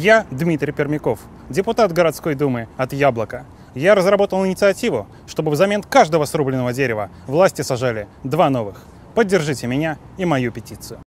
Я Дмитрий Пермяков, депутат городской думы от «Яблока». Я разработал инициативу, чтобы взамен каждого срубленного дерева власти сажали два новых. Поддержите меня и мою петицию.